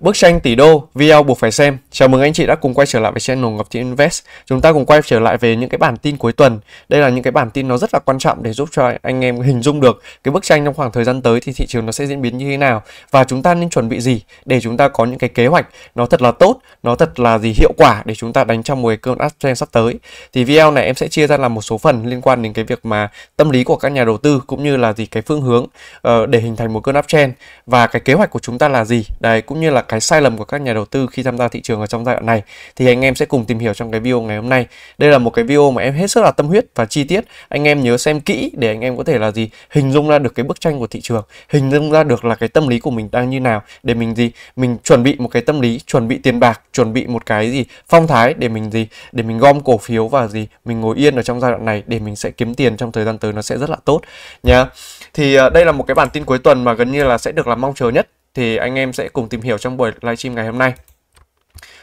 Bức tranh tỷ đô, VL buộc phải xem. Chào mừng anh chị đã cùng quay trở lại với channel Ngọc Thị Invest. Chúng ta cùng quay trở lại về những cái bản tin cuối tuần. Đây là những cái bản tin nó rất là quan trọng để giúp cho anh em hình dung được cái bức tranh trong khoảng thời gian tới thì thị trường nó sẽ diễn biến như thế nào và chúng ta nên chuẩn bị gì để chúng ta có những cái kế hoạch nó thật là tốt, nó thật là gì hiệu quả để chúng ta đánh trong một cái cơn uptrend sắp tới. Thì VL này em sẽ chia ra làm một số phần liên quan đến cái việc mà tâm lý của các nhà đầu tư cũng như là gì cái phương hướng uh, để hình thành một cơn uptrend và cái kế hoạch của chúng ta là gì. Đấy cũng như là cái sai lầm của các nhà đầu tư khi tham gia thị trường ở trong giai đoạn này thì anh em sẽ cùng tìm hiểu trong cái video ngày hôm nay. Đây là một cái video mà em hết sức là tâm huyết và chi tiết. Anh em nhớ xem kỹ để anh em có thể là gì hình dung ra được cái bức tranh của thị trường, hình dung ra được là cái tâm lý của mình đang như nào để mình gì mình chuẩn bị một cái tâm lý, chuẩn bị tiền bạc, chuẩn bị một cái gì phong thái để mình gì để mình gom cổ phiếu và gì mình ngồi yên ở trong giai đoạn này để mình sẽ kiếm tiền trong thời gian tới nó sẽ rất là tốt nhá. Thì à, đây là một cái bản tin cuối tuần mà gần như là sẽ được là mong chờ nhất thì anh em sẽ cùng tìm hiểu trong buổi livestream ngày hôm nay.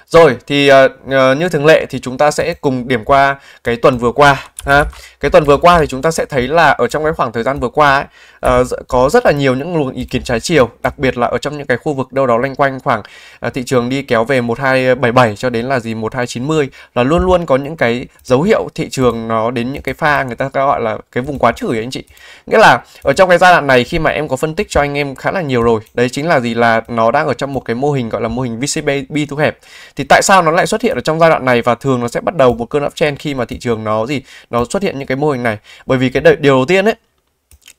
Rồi thì uh, như thường lệ thì chúng ta sẽ cùng điểm qua cái tuần vừa qua À, cái tuần vừa qua thì chúng ta sẽ thấy là ở trong cái khoảng thời gian vừa qua ấy, uh, có rất là nhiều những luồng ý kiến trái chiều, đặc biệt là ở trong những cái khu vực đâu đó loanh quanh khoảng uh, thị trường đi kéo về 1277 cho đến là gì 1290 là luôn luôn có những cái dấu hiệu thị trường nó đến những cái pha người ta gọi là cái vùng quá chửi anh chị. Nghĩa là ở trong cái giai đoạn này khi mà em có phân tích cho anh em khá là nhiều rồi, đấy chính là gì là nó đang ở trong một cái mô hình gọi là mô hình VCB bi thu hẹp. Thì tại sao nó lại xuất hiện ở trong giai đoạn này và thường nó sẽ bắt đầu một cơn uptrend khi mà thị trường nó gì nó xuất hiện những cái mô hình này bởi vì cái điều đầu tiên ấy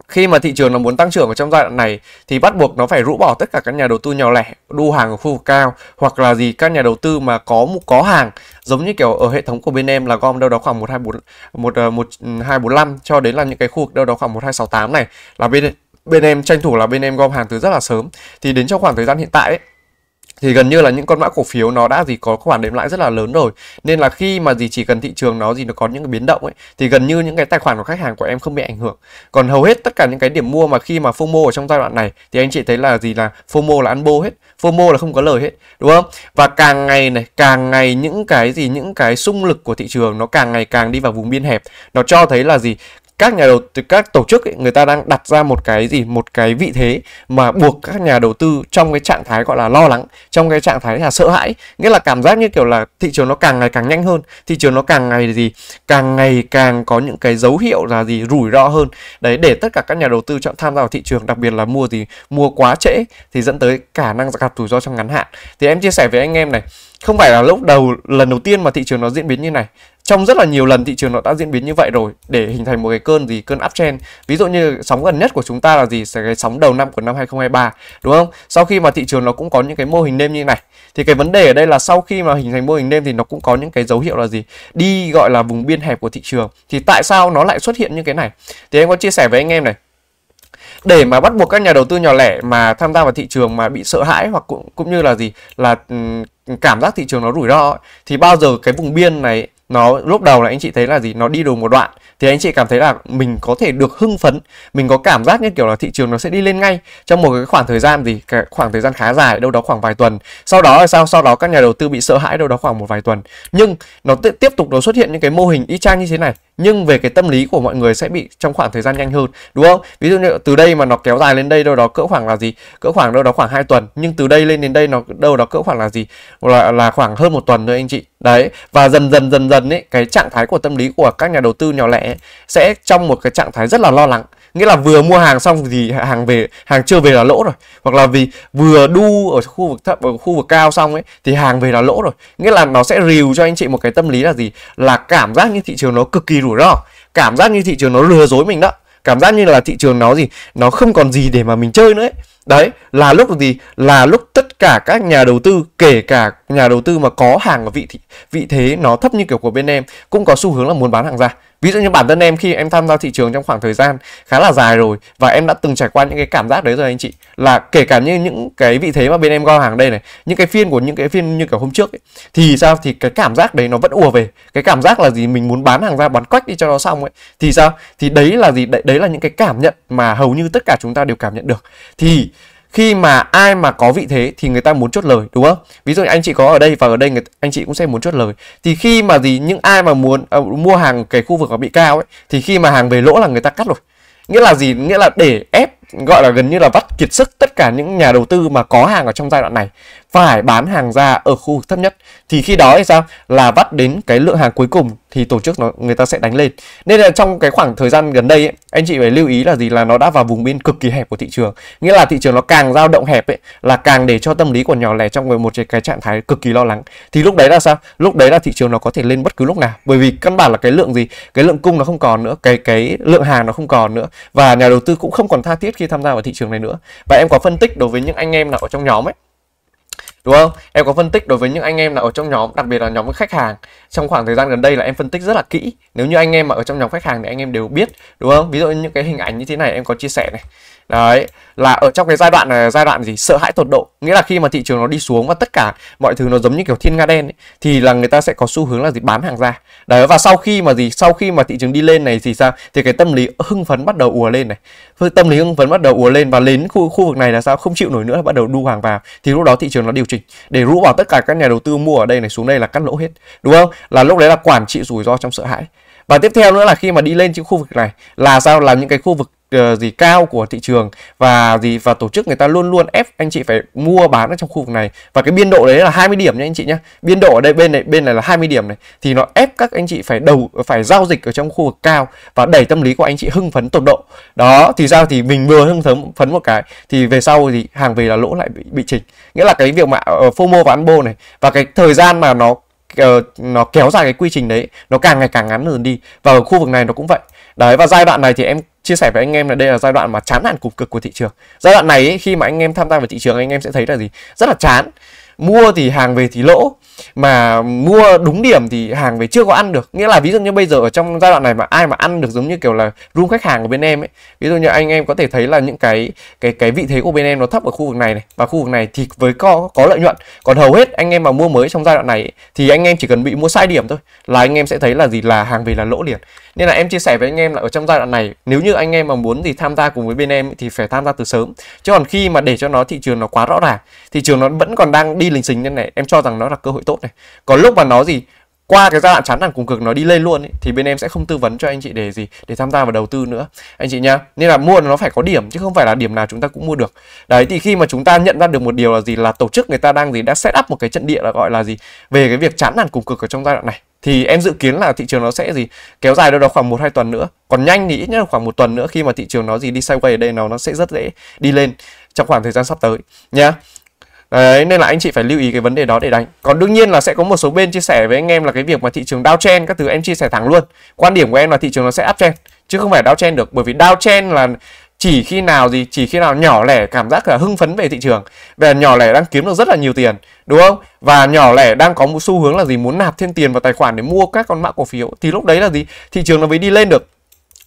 khi mà thị trường nó muốn tăng trưởng ở trong giai đoạn này thì bắt buộc nó phải rũ bỏ tất cả các nhà đầu tư nhỏ lẻ đu hàng ở khu vực cao hoặc là gì các nhà đầu tư mà có có hàng giống như kiểu ở hệ thống của bên em là gom đâu đó khoảng một hai bốn một ờ, một ừ, hai bốn năm cho đến là những cái khu vực đâu đó khoảng một hai sáu tám này là bên bên em tranh thủ là bên em gom hàng từ rất là sớm thì đến trong khoảng thời gian hiện tại ấy, thì gần như là những con mã cổ phiếu nó đã gì có khoản đệm lãi rất là lớn rồi nên là khi mà gì chỉ cần thị trường nó gì nó có những cái biến động ấy thì gần như những cái tài khoản của khách hàng của em không bị ảnh hưởng còn hầu hết tất cả những cái điểm mua mà khi mà FOMO ở trong giai đoạn này thì anh chị thấy là gì là FOMO là ăn bô hết FOMO là không có lời hết đúng không và càng ngày này càng ngày những cái gì những cái xung lực của thị trường nó càng ngày càng đi vào vùng biên hẹp nó cho thấy là gì các nhà đầu tư các tổ chức ấy, người ta đang đặt ra một cái gì một cái vị thế mà buộc các nhà đầu tư trong cái trạng thái gọi là lo lắng trong cái trạng thái là sợ hãi nghĩa là cảm giác như kiểu là thị trường nó càng ngày càng nhanh hơn thị trường nó càng ngày gì càng ngày càng có những cái dấu hiệu là gì rủi ro hơn đấy để tất cả các nhà đầu tư chọn tham gia vào thị trường đặc biệt là mua gì mua quá trễ thì dẫn tới khả năng gặp rủi ro trong ngắn hạn thì em chia sẻ với anh em này không phải là lúc đầu lần đầu tiên mà thị trường nó diễn biến như này trong rất là nhiều lần thị trường nó đã diễn biến như vậy rồi để hình thành một cái cơn gì cơn uptrend ví dụ như sóng gần nhất của chúng ta là gì sẽ cái sóng đầu năm của năm 2023 đúng không sau khi mà thị trường nó cũng có những cái mô hình đêm như này thì cái vấn đề ở đây là sau khi mà hình thành mô hình đêm thì nó cũng có những cái dấu hiệu là gì đi gọi là vùng biên hẹp của thị trường thì tại sao nó lại xuất hiện như cái này thì em có chia sẻ với anh em này để mà bắt buộc các nhà đầu tư nhỏ lẻ mà tham gia vào thị trường mà bị sợ hãi hoặc cũng cũng như là gì là cảm giác thị trường nó rủi ro thì bao giờ cái vùng biên này nó lúc đầu là anh chị thấy là gì nó đi được một đoạn thì anh chị cảm thấy là mình có thể được hưng phấn mình có cảm giác như kiểu là thị trường nó sẽ đi lên ngay trong một cái khoảng thời gian gì cái khoảng thời gian khá dài đâu đó khoảng vài tuần sau đó là sao sau đó các nhà đầu tư bị sợ hãi đâu đó khoảng một vài tuần nhưng nó tiếp tục nó xuất hiện những cái mô hình y chang như thế này nhưng về cái tâm lý của mọi người sẽ bị trong khoảng thời gian nhanh hơn đúng không ví dụ như từ đây mà nó kéo dài lên đây đâu đó cỡ khoảng là gì cỡ khoảng đâu đó khoảng 2 tuần nhưng từ đây lên đến đây nó đâu đó cỡ khoảng là gì là, là khoảng hơn một tuần nữa anh chị đấy và dần dần dần dần ấy cái trạng thái của tâm lý của các nhà đầu tư nhỏ lẻ ấy, sẽ trong một cái trạng thái rất là lo lắng nghĩa là vừa mua hàng xong thì hàng về hàng chưa về là lỗ rồi hoặc là vì vừa đu ở khu vực thấp ở khu vực cao xong ấy thì hàng về là lỗ rồi nghĩa là nó sẽ rìu cho anh chị một cái tâm lý là gì là cảm giác như thị trường nó cực kỳ rủi ro cảm giác như thị trường nó lừa dối mình đó cảm giác như là thị trường nó gì nó không còn gì để mà mình chơi nữa ấy. đấy là lúc gì là lúc tất cả các nhà đầu tư kể cả nhà đầu tư mà có hàng ở vị thị, vị thế nó thấp như kiểu của bên em cũng có xu hướng là muốn bán hàng ra ví dụ như bản thân em khi em tham gia thị trường trong khoảng thời gian khá là dài rồi và em đã từng trải qua những cái cảm giác đấy rồi anh chị là kể cả như những cái vị thế mà bên em giao hàng đây này những cái phiên của những cái phiên như cả hôm trước ấy, thì sao thì cái cảm giác đấy nó vẫn ùa về cái cảm giác là gì mình muốn bán hàng ra bán quách đi cho nó xong ấy thì sao thì đấy là gì đấy, đấy là những cái cảm nhận mà hầu như tất cả chúng ta đều cảm nhận được thì khi mà ai mà có vị thế thì người ta muốn chốt lời đúng không ví dụ anh chị có ở đây và ở đây người, anh chị cũng sẽ muốn chốt lời thì khi mà gì những ai mà muốn à, mua hàng cái khu vực nó bị cao ấy thì khi mà hàng về lỗ là người ta cắt rồi nghĩa là gì nghĩa là để ép gọi là gần như là vắt kiệt sức tất cả những nhà đầu tư mà có hàng ở trong giai đoạn này phải bán hàng ra ở khu vực thấp nhất thì khi đó thì sao là vắt đến cái lượng hàng cuối cùng thì tổ chức nó người ta sẽ đánh lên nên là trong cái khoảng thời gian gần đây ấy, anh chị phải lưu ý là gì là nó đã vào vùng biên cực kỳ hẹp của thị trường nghĩa là thị trường nó càng dao động hẹp ấy là càng để cho tâm lý của nhỏ lẻ trong một cái trạng thái cực kỳ lo lắng thì lúc đấy là sao lúc đấy là thị trường nó có thể lên bất cứ lúc nào bởi vì căn bản là cái lượng gì cái lượng cung nó không còn nữa cái cái lượng hàng nó không còn nữa và nhà đầu tư cũng không còn tha thiết khi tham gia vào thị trường này nữa và em có phân tích đối với những anh em nào ở trong nhóm ấy đúng không em có phân tích đối với những anh em nào ở trong nhóm đặc biệt là nhóm khách hàng trong khoảng thời gian gần đây là em phân tích rất là kỹ nếu như anh em mà ở trong nhóm khách hàng thì anh em đều biết đúng không ví dụ như những cái hình ảnh như thế này em có chia sẻ này đấy là ở trong cái giai đoạn này, giai đoạn gì sợ hãi tột độ nghĩa là khi mà thị trường nó đi xuống và tất cả mọi thứ nó giống như kiểu thiên nga đen ấy, thì là người ta sẽ có xu hướng là gì bán hàng ra đấy và sau khi mà gì sau khi mà thị trường đi lên này thì sao thì cái tâm lý hưng phấn bắt đầu ùa lên này tâm lý hưng phấn bắt đầu ùa lên và đến khu khu vực này là sao không chịu nổi nữa bắt đầu đu hàng vào thì lúc đó thị trường nó điều chỉnh để rũ vào tất cả các nhà đầu tư mua ở đây này xuống đây là cắt lỗ hết đúng không là lúc đấy là quản trị rủi ro trong sợ hãi và tiếp theo nữa là khi mà đi lên trên khu vực này là sao là những cái khu vực Ờ, gì cao của thị trường và gì và tổ chức người ta luôn luôn ép anh chị phải mua bán ở trong khu vực này và cái biên độ đấy là 20 điểm nha anh chị nhé biên độ ở đây bên này bên này là 20 điểm này thì nó ép các anh chị phải đầu phải giao dịch ở trong khu vực cao và đẩy tâm lý của anh chị hưng phấn tột độ đó thì sao thì mình vừa hưng thấm phấn một cái thì về sau thì hàng về là lỗ lại bị, bị chỉnh nghĩa là cái việc mà uh, FOMO và bô này và cái thời gian mà nó ờ, nó kéo dài cái quy trình đấy nó càng ngày càng ngắn dần đi và ở khu vực này nó cũng vậy đấy và giai đoạn này thì em chia sẻ với anh em là đây là giai đoạn mà chán nản cục cực của thị trường giai đoạn này ấy, khi mà anh em tham gia vào thị trường anh em sẽ thấy là gì rất là chán mua thì hàng về thì lỗ mà mua đúng điểm thì hàng về chưa có ăn được nghĩa là ví dụ như bây giờ ở trong giai đoạn này mà ai mà ăn được giống như kiểu là room khách hàng của bên em ấy ví dụ như anh em có thể thấy là những cái cái cái vị thế của bên em nó thấp ở khu vực này này và khu vực này thì với có có lợi nhuận còn hầu hết anh em mà mua mới trong giai đoạn này ấy, thì anh em chỉ cần bị mua sai điểm thôi là anh em sẽ thấy là gì là hàng về là lỗ liền nên là em chia sẻ với anh em là ở trong giai đoạn này nếu như anh em mà muốn thì tham gia cùng với bên em thì phải tham gia từ sớm chứ còn khi mà để cho nó thị trường nó quá rõ ràng thị trường nó vẫn còn đang đi lình xình như này em cho rằng nó là cơ hội tốt này còn lúc mà nó gì qua cái giai đoạn chán nản cùng cực nó đi lên luôn ấy, thì bên em sẽ không tư vấn cho anh chị để gì để tham gia vào đầu tư nữa anh chị nhá nên là mua nó phải có điểm chứ không phải là điểm nào chúng ta cũng mua được đấy thì khi mà chúng ta nhận ra được một điều là gì là tổ chức người ta đang gì đã set up một cái trận địa là gọi là gì về cái việc chán nản cùng cực ở trong giai đoạn này thì em dự kiến là thị trường nó sẽ gì kéo dài đâu đó khoảng một hai tuần nữa còn nhanh thì ít nhất là khoảng một tuần nữa khi mà thị trường nó gì đi sideways ở đây nó nó sẽ rất dễ đi lên trong khoảng thời gian sắp tới nhá Đấy, nên là anh chị phải lưu ý cái vấn đề đó để đánh. Còn đương nhiên là sẽ có một số bên chia sẻ với anh em là cái việc mà thị trường đao chen các thứ em chia sẻ thẳng luôn. Quan điểm của em là thị trường nó sẽ áp chen chứ không phải đao chen được bởi vì đao chen là chỉ khi nào gì chỉ khi nào nhỏ lẻ cảm giác là hưng phấn về thị trường về nhỏ lẻ đang kiếm được rất là nhiều tiền đúng không và nhỏ lẻ đang có một xu hướng là gì muốn nạp thêm tiền vào tài khoản để mua các con mã cổ phiếu thì lúc đấy là gì thị trường nó mới đi lên được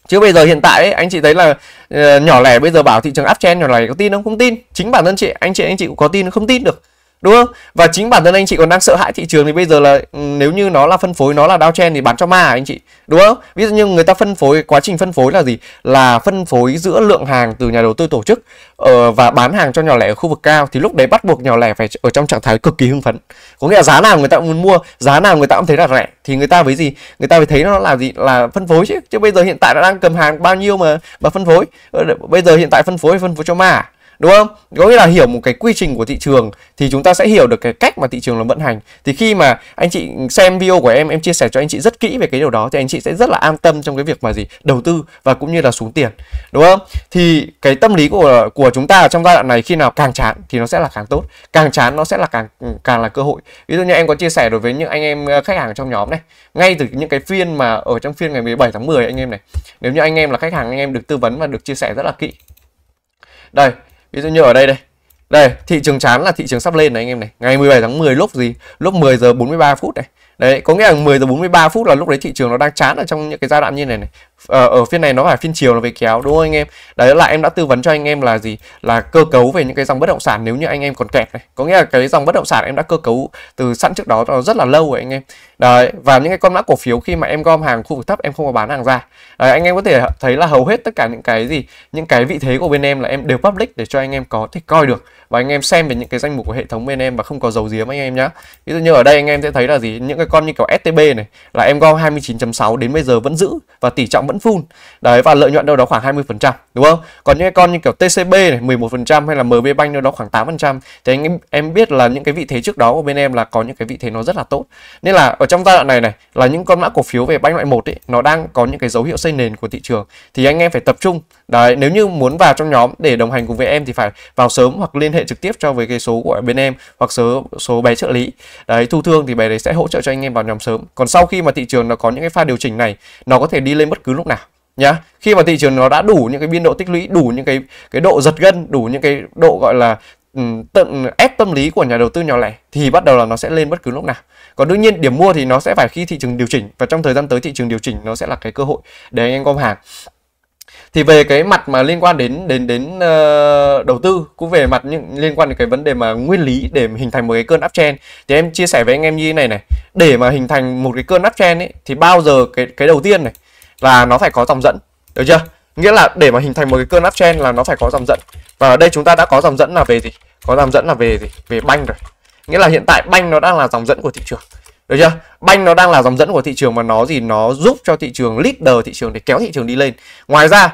chứ bây giờ hiện tại ấy, anh chị thấy là uh, nhỏ lẻ bây giờ bảo thị trường uptrend nhỏ lẻ có tin không không tin chính bản thân chị anh chị anh chị cũng có tin không tin được đúng không và chính bản thân anh chị còn đang sợ hãi thị trường thì bây giờ là ừ, nếu như nó là phân phối nó là chen thì bán cho ma à, anh chị đúng không ví dụ như người ta phân phối quá trình phân phối là gì là phân phối giữa lượng hàng từ nhà đầu tư tổ chức uh, và bán hàng cho nhỏ lẻ ở khu vực cao thì lúc đấy bắt buộc nhỏ lẻ phải ở trong trạng thái cực kỳ hưng phấn có nghĩa là giá nào người ta muốn mua giá nào người ta cũng thấy là rẻ thì người ta với gì người ta phải thấy nó là gì là phân phối chứ chứ bây giờ hiện tại nó đang cầm hàng bao nhiêu mà mà phân phối ờ, bây giờ hiện tại phân phối phân phối cho ma à? đúng không có nghĩa là hiểu một cái quy trình của thị trường thì chúng ta sẽ hiểu được cái cách mà thị trường nó vận hành thì khi mà anh chị xem video của em em chia sẻ cho anh chị rất kỹ về cái điều đó thì anh chị sẽ rất là an tâm trong cái việc mà gì đầu tư và cũng như là xuống tiền đúng không thì cái tâm lý của của chúng ta ở trong giai đoạn này khi nào càng chán thì nó sẽ là càng tốt càng chán nó sẽ là càng càng là cơ hội ví dụ như em có chia sẻ đối với những anh em ờ, khách hàng trong nhóm này ngay từ những cái phiên mà ở trong phiên ngày 17 tháng 10 anh em này nếu như anh em là khách hàng anh em được tư vấn và được chia sẻ rất là kỹ đây ví dụ như ở đây đây đây thị trường chán là thị trường sắp lên này anh em này ngày 17 tháng 10 lúc gì lúc 10 giờ 43 phút này đấy có nghĩa là 10 giờ 43 phút là lúc đấy thị trường nó đang chán ở trong những cái giai đoạn như này này ở, ờ, ở phiên này nó phải phiên chiều là về kéo đúng không anh em đấy là em đã tư vấn cho anh em là gì là cơ cấu về những cái dòng bất động sản nếu như anh em còn kẹt này có nghĩa là cái dòng bất động sản em đã cơ cấu từ sẵn trước đó nó rất là lâu rồi anh em đấy và những cái con mã cổ phiếu khi mà em gom hàng khu vực thấp em không có bán hàng ra đấy, anh em có thể thấy là hầu hết tất cả những cái gì những cái vị thế của bên em là em đều public để cho anh em có thể coi được và anh em xem về những cái danh mục của hệ thống bên em và không có dầu giếm anh em nhá ví dụ như ở đây anh em sẽ thấy là gì những cái con như kiểu STB này là em gom 29.6 đến bây giờ vẫn giữ và tỷ trọng vẫn full đấy và lợi nhuận đâu đó khoảng 20% đúng không còn những cái con như kiểu TCB này 11% hay là MB Bank đâu đó khoảng 8% thì anh em, em biết là những cái vị thế trước đó của bên em là có những cái vị thế nó rất là tốt nên là ở trong giai đoạn này này là những con mã cổ phiếu về banh loại một ấy nó đang có những cái dấu hiệu xây nền của thị trường thì anh em phải tập trung Đấy, nếu như muốn vào trong nhóm để đồng hành cùng với em thì phải vào sớm hoặc liên hệ trực tiếp cho với cái số của bên em hoặc số số bé trợ lý. Đấy, thu thương thì bé đấy sẽ hỗ trợ cho anh em vào nhóm sớm. Còn sau khi mà thị trường nó có những cái pha điều chỉnh này, nó có thể đi lên bất cứ lúc nào nhá khi mà thị trường nó đã đủ những cái biên độ tích lũy đủ những cái cái độ giật gân đủ những cái độ gọi là tận ép tâm lý của nhà đầu tư nhỏ lẻ thì bắt đầu là nó sẽ lên bất cứ lúc nào còn đương nhiên điểm mua thì nó sẽ phải khi thị trường điều chỉnh và trong thời gian tới thị trường điều chỉnh nó sẽ là cái cơ hội để anh em gom hàng thì về cái mặt mà liên quan đến đến đến uh, đầu tư cũng về mặt những liên quan đến cái vấn đề mà nguyên lý để hình thành một cái cơn uptrend thì em chia sẻ với anh em như thế này này để mà hình thành một cái cơn uptrend ấy thì bao giờ cái cái đầu tiên này là nó phải có dòng dẫn được chưa nghĩa là để mà hình thành một cái cơn uptrend là nó phải có dòng dẫn và ở đây chúng ta đã có dòng dẫn là về gì có dòng dẫn là về gì về banh rồi nghĩa là hiện tại banh nó đang là dòng dẫn của thị trường được chưa banh nó đang là dòng dẫn của thị trường và nó gì nó giúp cho thị trường leader thị trường để kéo thị trường đi lên ngoài ra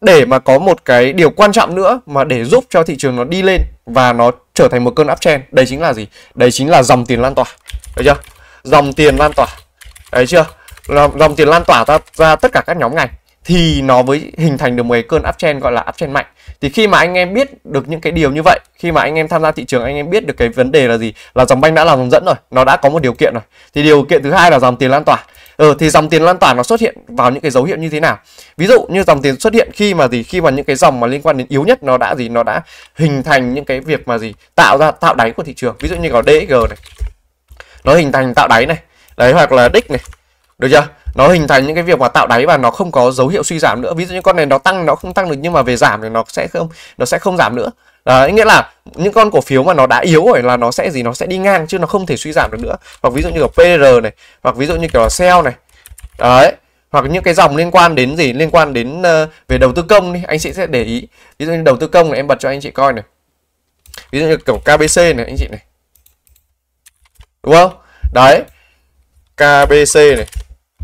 để mà có một cái điều quan trọng nữa mà để giúp cho thị trường nó đi lên và nó trở thành một cơn uptrend đây chính là gì đây chính là dòng tiền lan tỏa được chưa dòng tiền lan tỏa đấy chưa dòng tiền lan tỏa ra, ra tất cả các nhóm ngành thì nó mới hình thành được một cái cơn uptrend gọi là uptrend mạnh thì khi mà anh em biết được những cái điều như vậy khi mà anh em tham gia thị trường anh em biết được cái vấn đề là gì là dòng banh đã là dòng dẫn rồi nó đã có một điều kiện rồi thì điều kiện thứ hai là dòng tiền lan tỏa ừ, thì dòng tiền lan tỏa nó xuất hiện vào những cái dấu hiệu như thế nào ví dụ như dòng tiền xuất hiện khi mà gì khi mà những cái dòng mà liên quan đến yếu nhất nó đã gì nó đã hình thành những cái việc mà gì tạo ra tạo đáy của thị trường ví dụ như có DXG này nó hình thành tạo đáy này đấy hoặc là đích này được chưa nó hình thành những cái việc mà tạo đáy và nó không có dấu hiệu suy giảm nữa ví dụ như con này nó tăng nó không tăng được nhưng mà về giảm thì nó sẽ không nó sẽ không giảm nữa Đấy, nghĩa là những con cổ phiếu mà nó đã yếu rồi là nó sẽ gì nó sẽ đi ngang chứ nó không thể suy giảm được nữa hoặc ví dụ như ở PR này hoặc ví dụ như kiểu là sell này đấy hoặc những cái dòng liên quan đến gì liên quan đến uh, về đầu tư công đi anh chị sẽ để ý ví dụ như đầu tư công này em bật cho anh chị coi này ví dụ như kiểu KBC này anh chị này đúng không đấy KBC này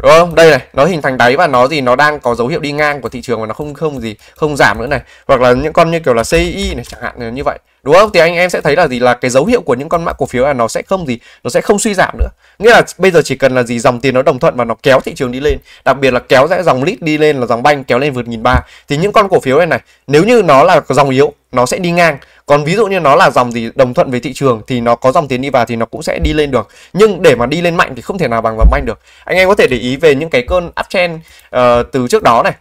đúng không đây này nó hình thành đáy và nó gì nó đang có dấu hiệu đi ngang của thị trường và nó không không gì không giảm nữa này hoặc là những con như kiểu là CI này chẳng hạn như vậy đúng không thì anh em sẽ thấy là gì là cái dấu hiệu của những con mã cổ phiếu là nó sẽ không gì nó sẽ không suy giảm nữa nghĩa là bây giờ chỉ cần là gì dòng tiền nó đồng thuận và nó kéo thị trường đi lên đặc biệt là kéo ra dòng lít đi lên là dòng banh kéo lên vượt nghìn ba thì những con cổ phiếu này này nếu như nó là dòng yếu nó sẽ đi ngang còn ví dụ như nó là dòng gì đồng thuận với thị trường thì nó có dòng tiền đi vào thì nó cũng sẽ đi lên được nhưng để mà đi lên mạnh thì không thể nào bằng dòng banh được anh em có thể để ý về những cái cơn uptrend uh, ờ, từ trước đó này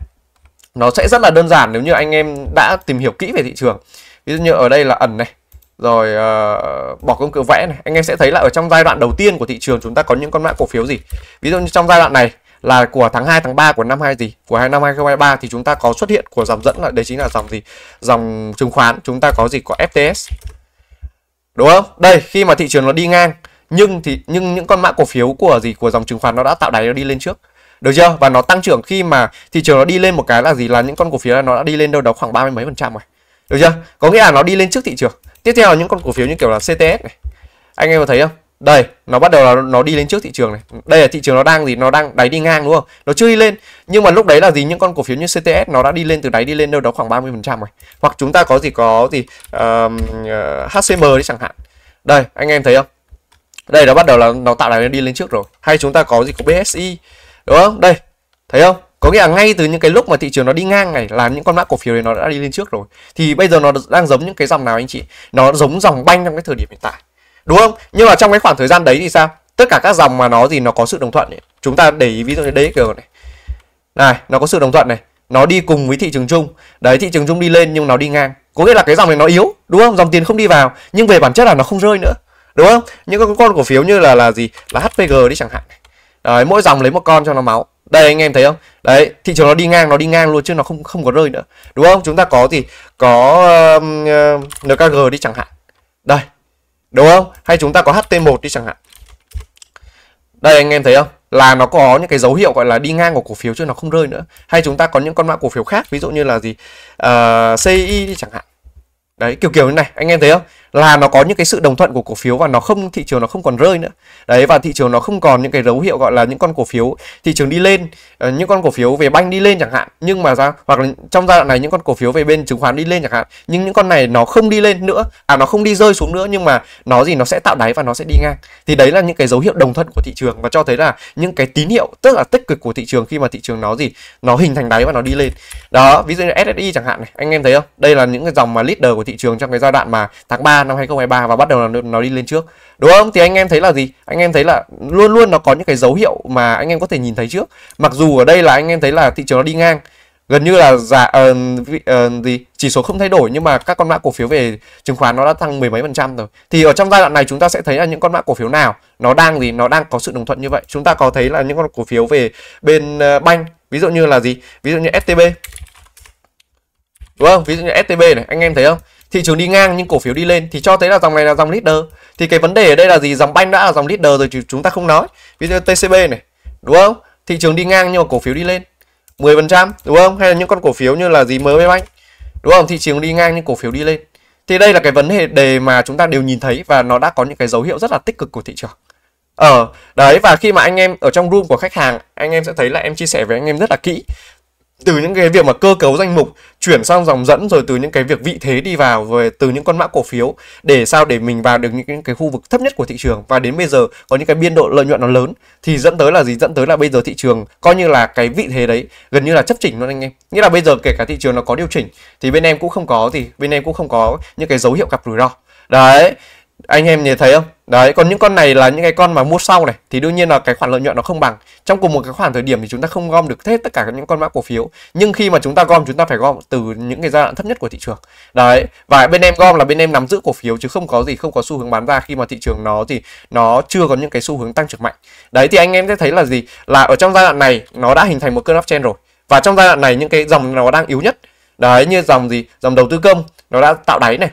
nó sẽ rất là đơn giản nếu như anh em đã tìm hiểu kỹ về thị trường ví dụ như ở đây là ẩn này rồi uh, bỏ công cụ vẽ này anh em sẽ thấy là ở trong giai đoạn đầu tiên của thị trường chúng ta có những con mã cổ phiếu gì ví dụ như trong giai đoạn này là của tháng 2 tháng 3 của năm 2 gì của hai năm 2023 thì chúng ta có xuất hiện của dòng dẫn là đấy chính là dòng gì dòng chứng khoán chúng ta có gì có FTS đúng không đây khi mà thị trường nó đi ngang nhưng thì nhưng những con mã cổ phiếu của gì của dòng chứng khoán nó đã tạo đáy nó đi lên trước được chưa và nó tăng trưởng khi mà thị trường nó đi lên một cái là gì là những con cổ phiếu là nó đã đi lên đâu đó khoảng ba mươi mấy phần trăm rồi được chưa có nghĩa là nó đi lên trước thị trường tiếp theo là những con cổ phiếu như kiểu là CTS này anh em có thấy không đây nó bắt đầu là nó đi lên trước thị trường này đây là thị trường nó đang gì nó đang đáy đi ngang đúng không nó chưa đi lên nhưng mà lúc đấy là gì những con cổ phiếu như CTS nó đã đi lên từ đáy đi lên đâu đó khoảng 30 phần trăm rồi hoặc chúng ta có gì có gì uh, ờ, HCM đi chẳng hạn đây anh em thấy không đây nó bắt đầu là nó tạo đáy đi lên trước rồi hay chúng ta có gì có BSI đúng không đây thấy không có nghĩa là ngay từ những cái lúc mà thị trường nó đi ngang này là những con mã cổ phiếu này nó đã đi lên trước rồi thì bây giờ nó đang giống những cái dòng nào anh chị nó giống dòng banh trong cái thời điểm hiện tại đúng không nhưng mà trong cái khoảng thời gian đấy thì sao tất cả các dòng mà nó gì nó có sự đồng thuận ấy. chúng ta để ý ví dụ như DXG này này nó có sự đồng thuận này nó đi cùng với thị trường chung đấy thị trường chung đi lên nhưng nó đi ngang có nghĩa là cái dòng này nó yếu đúng không dòng tiền không đi vào nhưng về bản chất là nó không rơi nữa đúng không những con cổ phiếu như là là gì là HPG đi chẳng hạn đấy, mỗi dòng lấy một con cho nó máu đây anh em thấy không đấy thị trường nó đi ngang nó đi ngang luôn chứ nó không không có rơi nữa đúng không chúng ta có gì có uh, um, ờ, nkg đi chẳng hạn đây đúng không hay chúng ta có ht1 đi chẳng hạn đây anh em thấy không là nó có những cái dấu hiệu gọi là đi ngang của cổ phiếu chứ nó không rơi nữa hay chúng ta có những con mã cổ phiếu khác ví dụ như là gì uh, ờ, ci đi chẳng hạn đấy kiểu kiểu như này anh em thấy không là nó có những cái sự đồng thuận của cổ phiếu và nó không thị trường nó không còn rơi nữa đấy và thị trường nó không còn những cái dấu hiệu gọi là những con cổ phiếu thị trường đi lên ờ, những con cổ phiếu về banh đi lên chẳng hạn nhưng mà ra hoặc là trong giai đoạn này những con cổ phiếu về bên chứng khoán đi lên chẳng hạn nhưng những con này nó không đi lên nữa à nó không đi rơi xuống nữa nhưng mà nó gì nó sẽ tạo đáy và nó sẽ đi ngang thì đấy là những cái dấu hiệu đồng thuận của thị trường và cho thấy là những cái tín hiệu tức là tích cực của thị trường khi mà thị trường nó gì nó hình thành đáy và nó đi lên đó ví dụ như SSI chẳng hạn này anh em thấy không đây là những cái dòng mà leader của thị trường trong cái giai đoạn mà tháng 3 năm 2023 và bắt đầu nó, nó đi lên trước đúng không thì anh em thấy là gì anh em thấy là luôn luôn nó có những cái dấu hiệu mà anh em có thể nhìn thấy trước mặc dù ở đây là anh em thấy là thị trường nó đi ngang gần như là giả uh, uh, gì chỉ số không thay đổi nhưng mà các con mã cổ phiếu về chứng khoán nó đã tăng mười mấy phần trăm rồi thì ở trong giai đoạn này chúng ta sẽ thấy là những con mã cổ phiếu nào nó đang gì nó đang có sự đồng thuận như vậy chúng ta có thấy là những con cổ phiếu về bên uh, banh ví dụ như là gì ví dụ như STB đúng không ví dụ như STB này anh em thấy không thị trường đi ngang nhưng cổ phiếu đi lên thì cho thấy là dòng này là dòng leader thì cái vấn đề ở đây là gì dòng banh đã là dòng leader rồi chúng ta không nói ví dụ TCB này đúng không thị trường đi ngang nhưng mà cổ phiếu đi lên 10% đúng không hay là những con cổ phiếu như là gì mới banh đúng không thị trường đi ngang nhưng cổ phiếu đi lên thì đây là cái vấn đề đề mà chúng ta đều nhìn thấy và nó đã có những cái dấu hiệu rất là tích cực của thị trường ờ đấy và khi mà anh em ở trong room của khách hàng anh em sẽ thấy là em chia sẻ với anh em rất là kỹ từ những cái việc mà cơ cấu danh mục chuyển sang dòng dẫn rồi từ những cái việc vị thế đi vào về từ những con mã cổ phiếu để sao để mình vào được những cái, cái khu vực thấp nhất của thị trường và đến bây giờ có những cái biên độ lợi nhuận nó lớn thì dẫn tới là gì dẫn tới là bây giờ thị trường coi như là cái vị thế đấy gần như là chấp chỉnh luôn anh em nghĩa là bây giờ kể cả thị trường nó có điều chỉnh thì bên em cũng không có gì bên em cũng không có những cái dấu hiệu gặp rủi ro đấy anh em nhìn thấy không Đấy, còn những con này là những cái con mà mua sau này thì đương nhiên là cái khoản lợi nhuận nó không bằng. Trong cùng một cái khoản thời điểm thì chúng ta không gom được hết tất cả những con mã cổ phiếu. Nhưng khi mà chúng ta gom chúng ta phải gom từ những cái giai đoạn thấp nhất của thị trường. Đấy, và bên em gom là bên em nắm giữ cổ phiếu chứ không có gì không có xu hướng bán ra khi mà thị trường nó thì nó chưa có những cái xu hướng tăng trưởng mạnh. Đấy thì anh em sẽ thấy là gì? Là ở trong giai đoạn này nó đã hình thành một cơn uptrend rồi. Và trong giai đoạn này những cái dòng nó đang yếu nhất. Đấy như dòng gì? Dòng đầu tư công nó đã tạo đáy này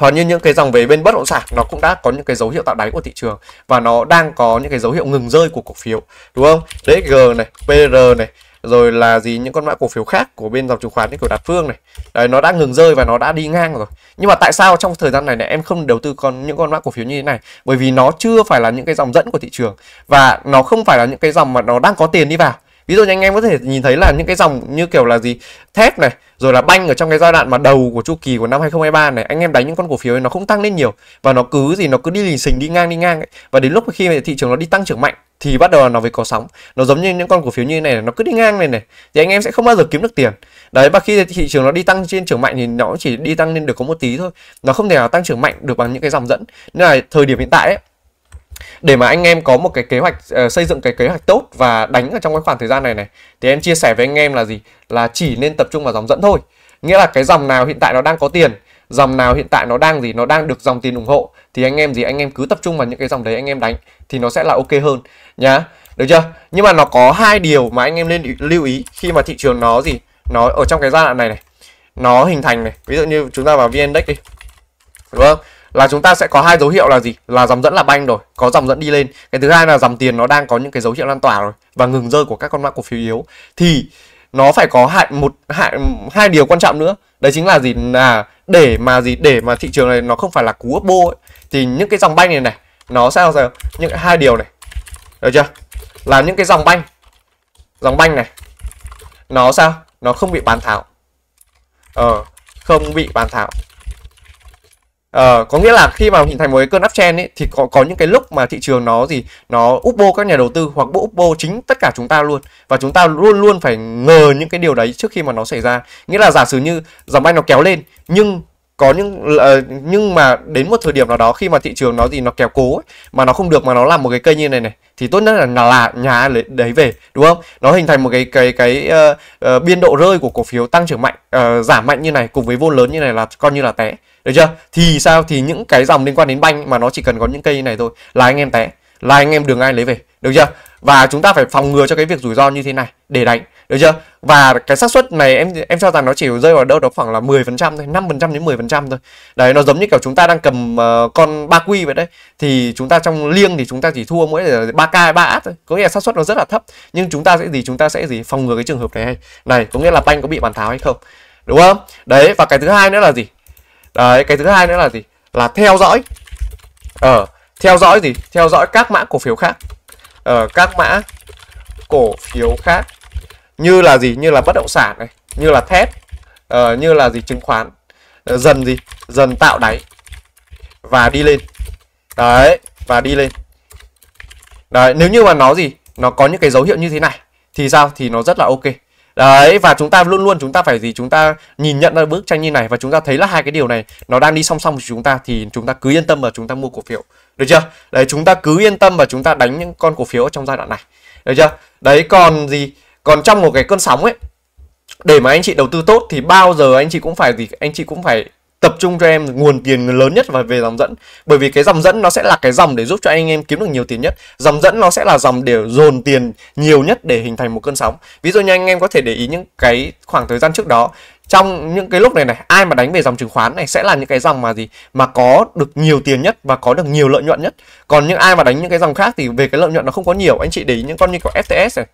hầu như những cái dòng về bên bất động sản nó cũng đã có những cái dấu hiệu tạo đáy của thị trường và nó đang có những cái dấu hiệu ngừng rơi của cổ phiếu đúng không DXG này PR này rồi là gì những con mã cổ phiếu khác của bên dòng chứng khoán như của Đạt Phương này đấy nó đã ngừng rơi và nó đã đi ngang rồi nhưng mà tại sao trong thời gian này này em không đầu tư con những con mã cổ phiếu như thế này bởi vì nó chưa phải là những cái dòng dẫn của thị trường và nó không phải là những cái dòng mà nó đang có tiền đi vào ví dụ như anh em có thể nhìn thấy là những cái dòng như kiểu là gì thép này rồi là banh ở trong cái giai đoạn mà đầu của chu kỳ của năm 2023 này anh em đánh những con cổ phiếu ấy, nó không tăng lên nhiều và nó cứ gì nó cứ đi lình xình đi ngang đi ngang ấy. và đến lúc khi thị trường nó đi tăng trưởng mạnh thì bắt đầu nó mới có sóng nó giống như những con cổ phiếu như này nó cứ đi ngang này này thì anh em sẽ không bao giờ kiếm được tiền đấy và khi thị trường nó đi tăng trên trưởng mạnh thì nó chỉ đi tăng lên được có một tí thôi nó không thể nào tăng trưởng mạnh được bằng những cái dòng dẫn nên là thời điểm hiện tại ấy, để mà anh em có một cái kế hoạch uh, xây dựng cái kế hoạch tốt và đánh ở trong cái khoảng thời gian này này thì em chia sẻ với anh em là gì là chỉ nên tập trung vào dòng dẫn thôi nghĩa là cái dòng nào hiện tại nó đang có tiền dòng nào hiện tại nó đang gì nó đang được dòng tiền ủng hộ thì anh em gì anh em cứ tập trung vào những cái dòng đấy anh em đánh thì nó sẽ là ok hơn nhá được chưa nhưng mà nó có hai điều mà anh em nên lưu ý khi mà thị trường nó gì nó ở trong cái giai đoạn này này nó hình thành này ví dụ như chúng ta vào vn index đi đúng không là chúng ta sẽ có hai dấu hiệu là gì là dòng dẫn là banh rồi có dòng dẫn đi lên cái thứ hai là dòng tiền nó đang có những cái dấu hiệu lan tỏa rồi và ngừng rơi của các con mã cổ phiếu yếu thì nó phải có hại một hại hai điều quan trọng nữa đấy chính là gì là để mà gì để mà thị trường này nó không phải là cú ấp bô ấy, thì những cái dòng banh này này nó sao sao những hai điều này được chưa là những cái dòng banh dòng banh này nó sao nó không bị bàn thảo ờ không bị bàn thảo Ờ, có nghĩa là khi mà hình thành một cái cơn uptrend ấy thì có có những cái lúc mà thị trường nó gì nó upbo các nhà đầu tư hoặc bộ upbo chính tất cả chúng ta luôn và chúng ta luôn luôn phải ngờ những cái điều đấy trước khi mà nó xảy ra nghĩa là giả sử như dòng banh nó kéo lên nhưng có những uh, nhưng mà đến một thời điểm nào đó khi mà thị trường nó gì nó kéo cố ấy, mà nó không được mà nó làm một cái cây như này này thì tốt nhất là là, là nhà đấy về đúng không nó hình thành một cái cái cái uh, uh, biên độ rơi của cổ phiếu tăng trưởng mạnh uh, giảm mạnh như này cùng với vôn lớn như này là coi như là té được chưa thì sao thì những cái dòng liên quan đến banh mà nó chỉ cần có những cây như này thôi là anh em té là anh em đường ai lấy về được chưa và chúng ta phải phòng ngừa cho cái việc rủi ro như thế này để đánh được chưa và cái xác suất này em em cho rằng nó chỉ rơi vào đâu đó khoảng là 10 phần trăm thôi 5 phần trăm đến 10 phần trăm thôi đấy nó giống như kiểu chúng ta đang cầm uh, con ba quy vậy đấy thì chúng ta trong liêng thì chúng ta chỉ thua mỗi ba k ba át thôi có nghĩa là xác suất nó rất là thấp nhưng chúng ta sẽ gì chúng ta sẽ gì phòng ngừa cái trường hợp này này có nghĩa là banh có bị bàn tháo hay không đúng không đấy và cái thứ hai nữa là gì đấy cái thứ hai nữa là gì là theo dõi ờ theo dõi gì theo dõi các mã cổ phiếu khác ờ các mã cổ phiếu khác như là gì như là bất động sản này như là thép uh, như là gì chứng khoán uh, dần gì dần tạo đáy và đi lên đấy và đi lên đấy nếu như mà nó gì nó có những cái dấu hiệu như thế này thì sao thì nó rất là ok đấy và chúng ta luôn luôn chúng ta phải gì chúng ta nhìn nhận ra bức tranh như này và chúng ta thấy là hai cái điều này nó đang đi song song với chúng ta thì chúng ta cứ yên tâm và chúng ta mua cổ phiếu được chưa đấy chúng ta cứ yên tâm và chúng ta đánh những con cổ phiếu trong giai đoạn này được chưa đấy còn gì còn trong một cái cơn sóng ấy để mà anh chị đầu tư tốt thì bao giờ anh chị cũng phải gì anh chị cũng phải tập trung cho em nguồn tiền lớn nhất và về dòng dẫn bởi vì cái dòng dẫn nó sẽ là cái dòng để giúp cho anh em kiếm được nhiều tiền nhất dòng dẫn nó sẽ là dòng để dồn tiền nhiều nhất để hình thành một cơn sóng ví dụ như anh em có thể để ý những cái khoảng thời gian trước đó trong những cái lúc này này ai mà đánh về dòng chứng khoán này sẽ là những cái dòng mà gì mà có được nhiều tiền nhất và có được nhiều lợi nhuận nhất còn những ai mà đánh những cái dòng khác thì về cái lợi nhuận nó không có nhiều anh chị để ý những con như có FTS này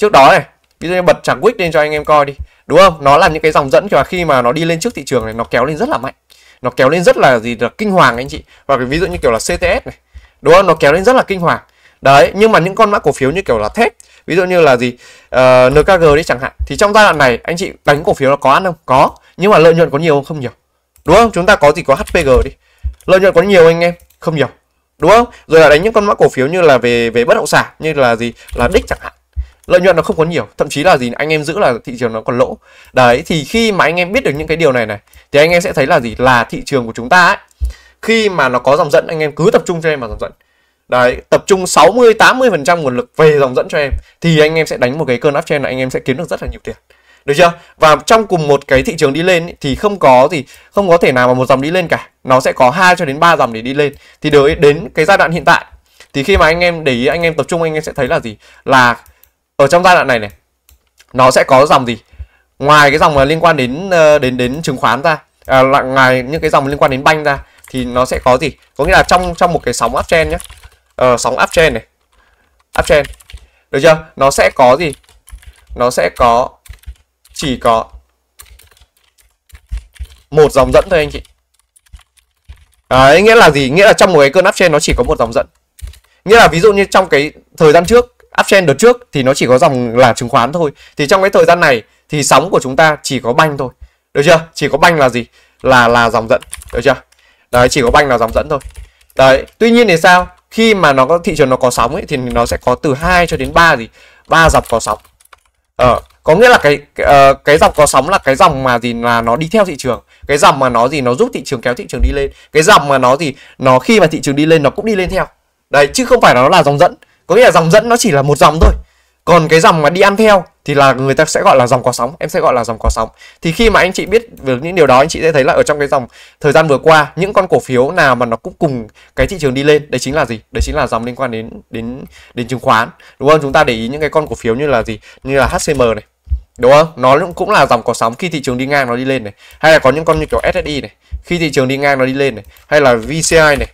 trước đó này ví dụ như bật chạc quick lên cho anh em coi đi đúng không nó làm những cái dòng dẫn và khi mà nó đi lên trước thị trường này nó kéo lên rất là mạnh nó kéo lên rất là gì là kinh hoàng anh chị và cái ví dụ như kiểu là CTS này đúng không nó kéo lên rất là kinh hoàng đấy nhưng mà những con mã cổ phiếu như kiểu là thép ví dụ như là gì uh, ờ, NKG đi chẳng hạn thì trong giai đoạn này anh chị đánh cổ phiếu nó có ăn không có nhưng mà lợi nhuận có nhiều không không nhiều đúng không chúng ta có gì có HPG đi lợi nhuận có nhiều anh em không nhiều đúng không rồi là đánh những con mã cổ phiếu như là về về bất động sản như là gì là đích chẳng hạn lợi nhuận nó không có nhiều thậm chí là gì anh em giữ là thị trường nó còn lỗ đấy thì khi mà anh em biết được những cái điều này này thì anh em sẽ thấy là gì là thị trường của chúng ta ấy khi mà nó có dòng dẫn anh em cứ tập trung cho em vào dòng dẫn đấy tập trung 60 80 phần trăm nguồn lực về dòng dẫn cho em thì anh em sẽ đánh một cái cơn áp uptrend là anh em sẽ kiếm được rất là nhiều tiền được chưa và trong cùng một cái thị trường đi lên ý, thì không có gì không có thể nào mà một dòng đi lên cả nó sẽ có hai cho đến ba dòng để đi lên thì đối đến cái giai đoạn hiện tại thì khi mà anh em để ý anh em tập trung anh em sẽ thấy là gì là ở trong giai đoạn này này nó sẽ có dòng gì ngoài cái dòng liên quan đến ờ, đến đến chứng khoán ra à, ngoài những cái dòng liên quan đến banh ra thì nó sẽ có gì có nghĩa là trong trong một cái sóng uptrend nhé ờ, sóng uptrend này uptrend được chưa nó sẽ có gì nó sẽ có chỉ có một dòng dẫn thôi anh chị đấy nghĩa là gì nghĩa là trong một cái cơn uptrend nó chỉ có một dòng dẫn nghĩa là ví dụ như trong cái thời gian trước uptrend đợt trước thì nó chỉ có dòng là chứng khoán thôi thì trong cái thời gian này thì sóng của chúng ta chỉ có banh thôi được chưa chỉ có banh là gì là là dòng dẫn được chưa đấy chỉ có banh là dòng dẫn thôi đấy tuy nhiên thì sao khi mà nó có thị trường nó có sóng ấy thì nó sẽ có từ 2 cho đến 3 gì ba dọc có sóng ờ có nghĩa là cái cái, ờ, uh, cái dòng có sóng là cái dòng mà gì là nó đi theo thị trường cái dòng mà nó gì nó giúp thị trường kéo thị trường đi lên cái dòng mà nó gì nó khi mà thị trường đi lên nó cũng đi lên theo đấy chứ không phải là nó là dòng dẫn có nghĩa là dòng dẫn nó chỉ là một dòng thôi còn cái dòng mà đi ăn theo thì là người ta sẽ gọi là dòng có sóng em sẽ gọi là dòng có sóng thì khi mà anh chị biết được những điều đó anh chị sẽ thấy là ở trong cái dòng thời gian vừa qua những con cổ phiếu nào mà nó cũng cùng cái thị trường đi lên đấy chính là gì đấy chính là dòng liên quan đến đến đến chứng khoán đúng không chúng ta để ý những cái con cổ phiếu như là gì như là HCM này đúng không nó cũng là dòng có sóng khi thị trường đi ngang nó đi lên này hay là có những con như kiểu SSI này khi thị trường đi ngang nó đi lên này hay là VCI này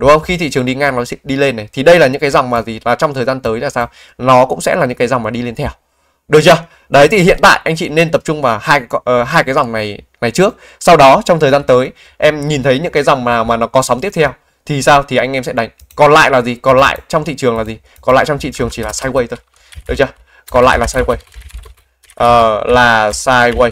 đúng không khi thị trường đi ngang nó sẽ đi lên này thì đây là những cái dòng mà gì và trong thời gian tới là sao nó cũng sẽ là những cái dòng mà đi lên theo được chưa đấy thì hiện tại anh chị nên tập trung vào hai ờ, hai cái dòng này này trước sau đó trong thời gian tới em nhìn thấy những cái dòng mà mà nó có sóng tiếp theo thì sao thì anh em sẽ đánh còn lại là gì còn lại trong thị trường là gì còn lại trong thị trường chỉ là sideways thôi được chưa còn lại là sideways uh, ờ, là sideways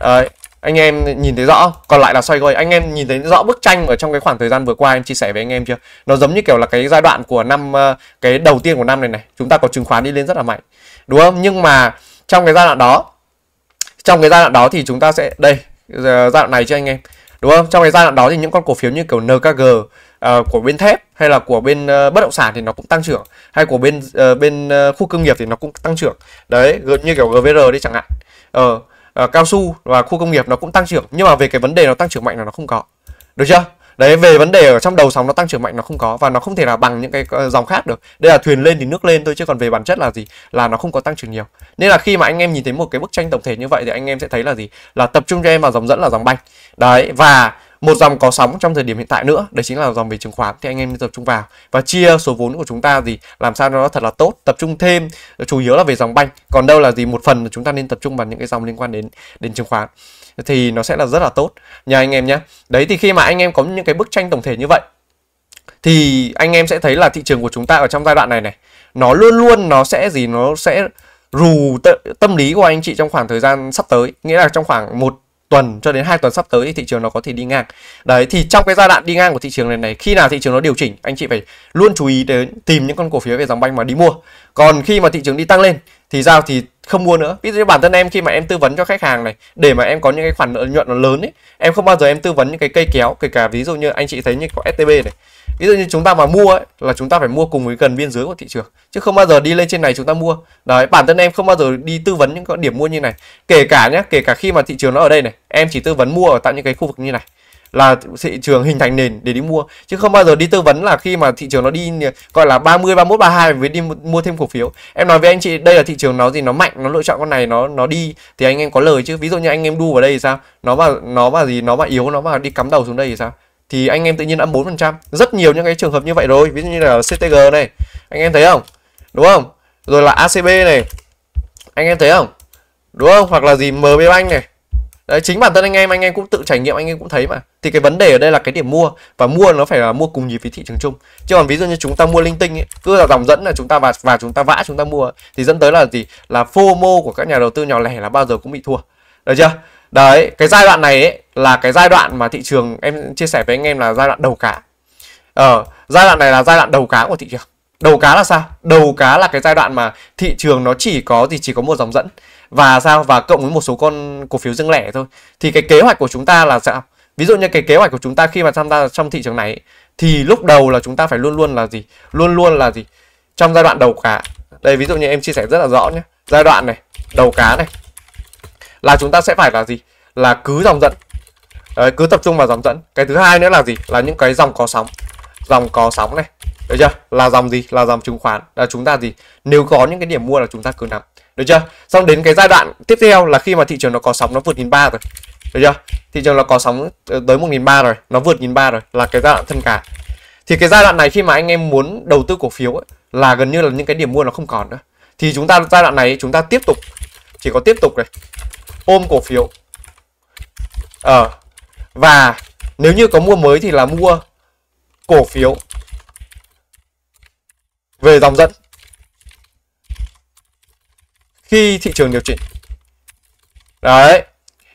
đấy anh em nhìn thấy rõ còn lại là xoay quay anh em nhìn thấy rõ bức tranh ở trong cái khoảng thời gian vừa qua em chia sẻ với anh em chưa nó giống như kiểu là cái giai đoạn của năm ờ, cái đầu tiên của năm này này chúng ta có chứng khoán đi lên rất là mạnh đúng không nhưng mà trong cái giai đoạn đó trong cái giai đoạn đó thì chúng ta sẽ đây giai đoạn này cho anh em đúng không trong cái giai đoạn đó thì những con cổ phiếu như kiểu NKG uh, ờ, của bên thép hay là của bên uh, bất động sản thì nó cũng tăng trưởng hay của bên uh, bên uh, khu công nghiệp thì nó cũng tăng trưởng đấy như kiểu GVR đi chẳng hạn ờ uh, uh, cao su và khu công nghiệp nó cũng tăng trưởng nhưng mà về cái vấn đề nó tăng trưởng mạnh là nó không có được chưa đấy về vấn đề ở trong đầu sóng nó tăng trưởng mạnh nó không có và nó không thể là bằng những cái ờ, dòng khác được đây là thuyền lên thì nước lên thôi chứ còn về bản chất là gì là nó không có tăng trưởng nhiều nên là khi mà anh em nhìn thấy một cái bức tranh tổng thể như vậy thì anh em sẽ thấy là gì là tập trung cho em vào dòng dẫn là dòng banh đấy và một dòng có sóng trong thời điểm hiện tại nữa đấy chính là dòng về chứng khoán thì anh em nên tập trung vào và chia số vốn của chúng ta gì làm sao nó thật là tốt tập trung thêm chủ yếu là về dòng banh còn đâu là gì một phần là chúng ta nên tập trung vào những cái dòng liên quan đến đến chứng khoán thì nó sẽ là rất là tốt nha anh em nhé đấy thì khi mà anh em có những cái bức tranh tổng thể như vậy thì anh em sẽ thấy là thị trường của chúng ta ở trong giai đoạn này này nó luôn luôn nó sẽ gì nó sẽ rù tâm lý của anh chị trong khoảng thời gian sắp tới nghĩa là trong khoảng một tuần cho đến hai tuần sắp tới thì thị trường nó có thể đi ngang đấy thì trong cái giai đoạn đi ngang của thị trường này này khi nào thị trường nó điều chỉnh anh chị phải luôn chú ý đến tìm những con cổ phiếu về dòng banh mà đi mua còn khi mà thị trường đi tăng lên thì sao thì không mua nữa ví dụ như bản thân em khi mà em tư vấn cho khách hàng này để mà em có những cái khoản lợi nhuận nó lớn ấy em không bao giờ em tư vấn những cái cây kéo kể cả ví dụ như anh chị thấy như có STB này ví dụ như chúng ta mà mua ấy, là chúng ta phải mua cùng với gần biên giới của thị trường chứ không bao giờ đi lên trên này chúng ta mua đấy bản thân em không bao giờ đi tư vấn những cái điểm mua như này kể cả nhé kể cả khi mà thị trường nó ở đây này em chỉ tư vấn mua ở tại những cái khu vực như này là thị trường hình thành nền để đi mua chứ không bao giờ đi tư vấn là khi mà thị trường nó đi gọi là 30 31 32 mới đi mua thêm cổ phiếu. Em nói với anh chị đây là thị trường nó gì nó mạnh, nó lựa chọn con này nó nó đi thì anh em có lời chứ. Ví dụ như anh em đu vào đây thì sao? Nó mà nó mà gì nó mà yếu nó mà đi cắm đầu xuống đây thì sao? Thì anh em tự nhiên ăn 4%. Rất nhiều những cái trường hợp như vậy rồi. Ví dụ như là CTG này. Anh em thấy không? Đúng không? Rồi là ACB này. Anh em thấy không? Đúng không? Hoặc là gì MB Bank này đấy chính bản thân anh em anh em cũng tự trải nghiệm anh em cũng thấy mà thì cái vấn đề ở đây là cái điểm mua và mua nó phải là mua cùng nhịp với thị trường chung chứ còn ví dụ như chúng ta mua linh tinh ấy, cứ là dòng dẫn là chúng ta vào và chúng ta vã chúng ta mua thì dẫn tới là gì là fomo của các nhà đầu tư nhỏ lẻ là bao giờ cũng bị thua được chưa đấy cái giai đoạn này ấy, là cái giai đoạn mà thị trường em chia sẻ với anh em là giai đoạn đầu cá ờ giai đoạn này là giai đoạn đầu cá của thị trường đầu cá là sao đầu cá là cái giai đoạn mà thị trường nó chỉ có gì chỉ có một dòng dẫn và sao và cộng với một số con cổ phiếu riêng lẻ thôi thì cái kế hoạch của chúng ta là sao ví dụ như cái kế hoạch của chúng ta khi mà tham gia trong thị trường này thì lúc đầu là chúng ta phải luôn luôn là gì luôn luôn là gì trong giai đoạn đầu cá đây ví dụ như em chia sẻ rất là rõ nhé giai đoạn này đầu cá này là chúng ta sẽ phải là gì là cứ dòng dẫn Đấy, cứ tập trung vào dòng dẫn cái thứ hai nữa là gì là những cái dòng có sóng dòng có sóng này được chưa là dòng gì là dòng chứng khoán là chúng ta gì nếu có những cái điểm mua là chúng ta cứ nắm được chưa xong đến cái giai đoạn tiếp theo là khi mà thị trường nó có sóng nó vượt nghìn ba rồi được chưa thị trường nó có sóng ờ, tới một nghìn ba rồi nó vượt nghìn ba rồi là cái giai đoạn thân cả thì cái giai đoạn này khi mà anh em muốn đầu tư cổ phiếu ấy, là gần như là những cái điểm mua nó không còn nữa thì chúng ta giai đoạn này chúng ta tiếp tục chỉ có tiếp tục này ôm cổ phiếu ờ và nếu như có mua mới thì là mua cổ phiếu về dòng dẫn khi thị trường điều chỉnh. Đấy,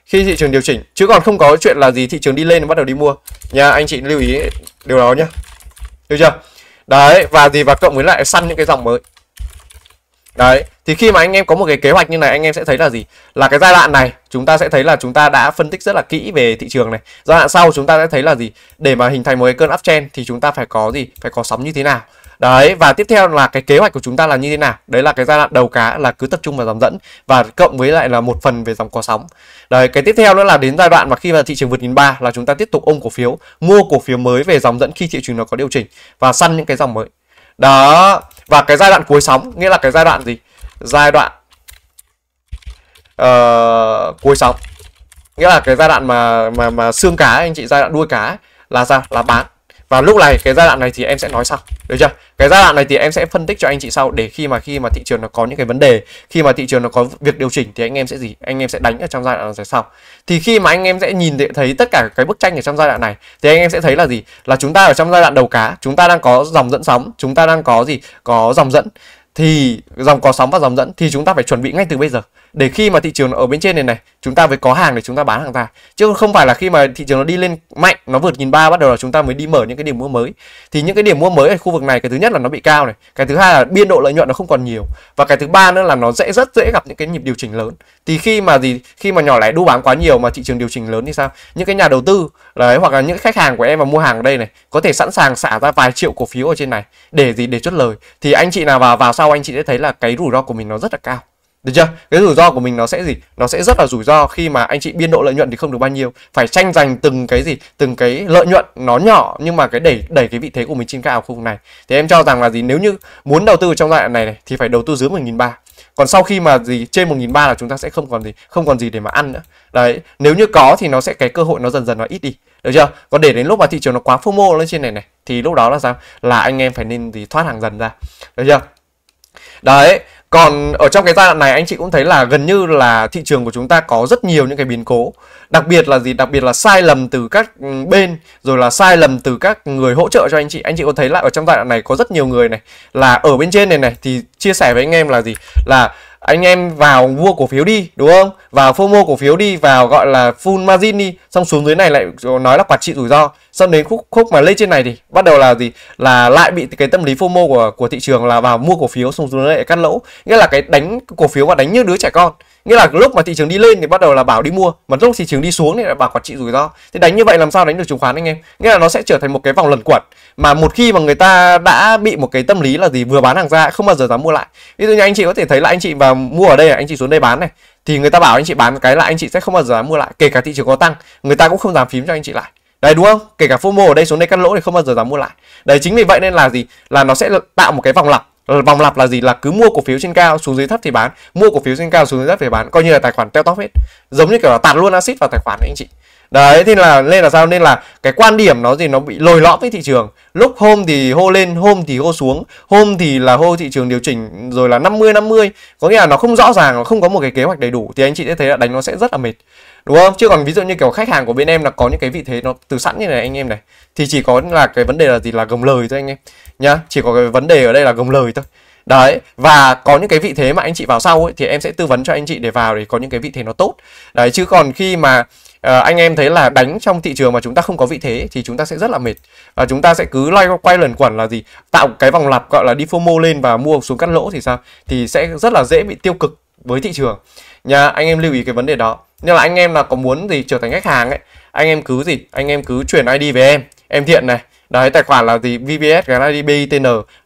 khi thị trường điều chỉnh chứ còn không có chuyện là gì thị trường đi lên bắt đầu đi mua nha anh chị lưu ý điều đó nhá được chưa đấy và gì và cộng với lại săn những cái dòng mới đấy thì khi mà anh em có một cái kế hoạch như này anh em sẽ thấy là gì là cái giai đoạn này chúng ta sẽ thấy là chúng ta đã phân tích rất là kỹ về thị trường này giai đoạn sau chúng ta sẽ thấy là gì để mà hình thành một cái cơn uptrend thì chúng ta phải có gì phải có sóng như thế nào đấy và tiếp theo là cái kế hoạch của chúng ta là như thế nào đấy là cái giai đoạn đầu cá là cứ tập trung vào dòng dẫn và cộng với lại là một phần về dòng có sóng đấy cái tiếp theo nữa là đến giai đoạn mà khi mà thị trường vượt nghìn ba là chúng ta tiếp tục ôm cổ phiếu mua cổ phiếu mới về dòng dẫn khi thị trường nó có điều chỉnh và săn những cái dòng mới đó và cái giai đoạn cuối sóng nghĩa là cái giai đoạn gì giai đoạn uh, cuối sóng nghĩa là cái giai đoạn mà mà mà xương cá anh chị giai đoạn đuôi cá là ra là bán và lúc này cái giai đoạn này thì em sẽ nói sau được chưa cái giai đoạn này thì em sẽ phân tích cho anh chị sau để khi mà khi mà thị trường nó có những cái vấn đề khi mà thị trường nó có việc điều chỉnh thì anh em sẽ gì anh em sẽ đánh ở trong giai đoạn này sau thì khi mà anh em sẽ nhìn thấy tất cả cái bức tranh ở trong giai đoạn này thì anh em sẽ thấy là gì là chúng ta ở trong giai đoạn đầu cá chúng ta đang có dòng dẫn sóng chúng ta đang có gì có dòng dẫn thì dòng có sóng và dòng dẫn thì chúng ta phải chuẩn bị ngay từ bây giờ để khi mà thị trường ở bên trên này này chúng ta mới có hàng để chúng ta bán hàng ra chứ không phải là khi mà thị trường nó đi lên mạnh nó vượt nghìn ba bắt đầu là chúng ta mới đi mở những cái điểm mua mới thì những cái điểm mua mới ở khu vực này cái thứ nhất là nó bị cao này cái thứ hai là biên độ lợi nhuận nó không còn nhiều và cái thứ ba nữa là nó dễ rất dễ gặp những cái nhịp điều chỉnh lớn thì khi mà gì khi mà nhỏ lẻ đu bám quá nhiều mà thị trường điều chỉnh lớn thì sao những cái nhà đầu tư đấy hoặc là những khách hàng của em mà mua hàng ở đây này có thể sẵn sàng xả ra vài triệu cổ phiếu ở trên này để gì để chốt lời thì anh chị nào vào vào sau anh chị sẽ thấy là cái rủi ro của mình nó rất là cao được chưa? Cái rủi ro của mình nó sẽ gì? Nó sẽ rất là rủi ro khi mà anh chị biên độ lợi nhuận thì không được bao nhiêu. Phải tranh giành từng cái gì? Từng cái lợi nhuận nó nhỏ nhưng mà cái đẩy đẩy cái vị thế của mình trên cao khu vực này. Thì em cho rằng là gì? Nếu như muốn đầu tư trong giai đoạn này, này thì phải đầu tư dưới một nghìn ba còn sau khi mà gì trên một nghìn ba là chúng ta sẽ không còn gì không còn gì để mà ăn nữa đấy nếu như có thì nó sẽ cái cơ hội nó dần dần nó ít đi được chưa còn để đến lúc mà thị trường nó quá phô mô lên trên này này thì lúc đó là sao là anh em phải nên gì thoát hàng dần ra được chưa đấy còn ở trong cái giai đoạn này anh chị cũng thấy là gần như là thị trường của chúng ta có rất nhiều những cái biến cố đặc biệt là gì đặc biệt là sai lầm từ các ừ, bên rồi là sai lầm từ các người hỗ trợ cho anh chị anh chị có thấy là ở trong giai đoạn này có rất nhiều người này là ở bên trên này này thì chia sẻ với anh em là gì là anh em vào mua cổ phiếu đi đúng không vào phô mô cổ phiếu đi vào gọi là full margin đi xong xuống dưới này lại nói là quản trị rủi ro xong đến khúc khúc mà lên trên này thì bắt đầu là gì là lại bị cái tâm lý fomo của của thị trường là vào mua cổ phiếu xong rồi lại cắt lỗ nghĩa là cái đánh cổ phiếu và đánh như đứa trẻ con nghĩa là lúc mà thị trường đi lên thì bắt đầu là bảo đi mua mà lúc thị trường đi xuống thì lại bảo quản trị rủi ro thì đánh như vậy làm sao đánh được chứng khoán anh em nghĩa là nó sẽ trở thành một cái vòng lẩn quẩn mà một khi mà người ta đã bị một cái tâm lý là gì vừa bán hàng ra không bao giờ dám mua lại ví dụ như anh chị có thể thấy là anh chị vào mua ở đây là anh chị xuống đây bán này thì người ta bảo anh chị bán cái là anh chị sẽ không bao giờ dám mua lại kể cả thị trường có tăng người ta cũng không dám phím cho anh chị lại Đấy đúng không? Kể cả FOMO ở đây xuống đây cắt lỗ thì không bao giờ dám mua lại. Đấy chính vì vậy nên là gì? Là nó sẽ tạo một cái vòng lặp. Vòng lặp là gì? Là cứ mua cổ phiếu trên cao xuống dưới thấp thì bán, mua cổ phiếu trên cao xuống dưới thấp thì bán, coi như là tài khoản teo tóp hết. Giống như kiểu là tạt luôn axit vào tài khoản đấy anh chị đấy thì là nên là sao nên là cái quan điểm nó gì nó bị lồi lõm với thị trường lúc hôm thì hô lên hôm thì hô xuống hôm thì là hô thị trường điều chỉnh rồi là 50 50 có nghĩa là nó không rõ ràng nó không có một cái kế hoạch đầy đủ thì anh chị sẽ thấy là đánh nó sẽ rất là mệt đúng không chứ còn ví dụ như kiểu khách hàng của bên em là có những cái vị thế nó từ sẵn như này anh em này thì chỉ có là cái vấn đề là gì là gồng lời thôi anh em nhá chỉ có cái vấn đề ở đây là gồng lời thôi đấy và có những cái vị thế mà anh chị vào sau ấy, thì em sẽ tư vấn cho anh chị để vào để có những cái vị thế nó tốt đấy chứ còn khi mà à, anh em thấy là đánh trong thị trường mà chúng ta không có vị thế thì chúng ta sẽ rất là mệt và chúng ta sẽ cứ loay quay lần quẩn là gì tạo cái vòng lặp gọi là đi FOMO lên và mua xuống cắt lỗ thì sao thì sẽ rất là dễ bị tiêu cực với thị trường nha anh em lưu ý cái vấn đề đó nên là anh em là có muốn gì trở thành khách hàng ấy anh em cứ gì anh em cứ chuyển id về em em thiện này Đấy, tài khoản là gì? VBS Gallery